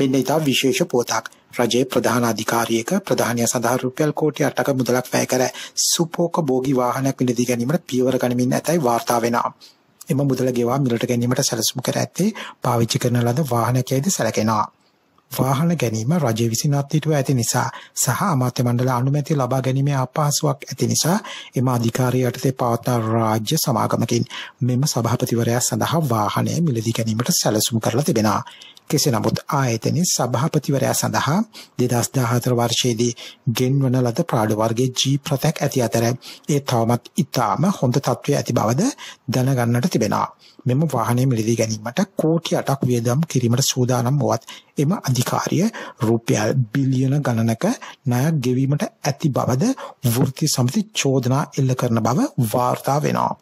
මෙන්න ඉතා විශේෂ පුවතක් රජයේ ප්‍රධාන අධිකාරියක ප්‍රධානය සඳහා රුපියල් කෝටි 8ක මුදලක් වැය කර සුපෝක භෝගී වාහනයක් මිලදී ගැනීමට පියවර ගනිමින් ඇතැයි වාර්තා වෙනවා. එම මුදල ගෙවා මිලට ගැනීමට සැලසුම් කර ඇත්තේ පාවිච්චි කරන ලද වාහනකයේද සැලකෙනවා. වාහන ගැනීම රජය විසින් අත්හිටුව ඇති නිසා සහ අමාත්‍ය මණ්ඩල අනුමැතිය ලබා ගැනීමේ අපහසුාවක් ඇති නිසා එම අධිකාරිය යටතේ පවත්නා රාජ්‍ය සමාගමකින් මෙම සභාපතිවරයා සඳහා වාහනය මිලදී ගැනීමට සැලසුම් කරලා තිබෙනවා. කෙසේ නමුත් ආයතනයේ සභාපතිවරයා සඳහා 2014 වර්ෂයේදී ගෙන්වන ලද ප්‍රාඩ වර්ගයේ G ප්‍රතක් ඇති අතර ඒ තවමත් ඉතාම හොඳ තත්ත්වයේ ඇති බවද දැනගන්නට තිබෙනවා. මෙම වාහනය මිලදී ගැනීමට කෝටි 8ක් වියදම් කිරීමට සූදානම් වුවත් එම අධි අධිකාරිය රුපියල් බිලියන ගණනක ණයක් ගෙවීමට ඇති බවද වෘත්ති සමිති චෝදනා එල්ල කරන බව වාර්තා වෙනවා.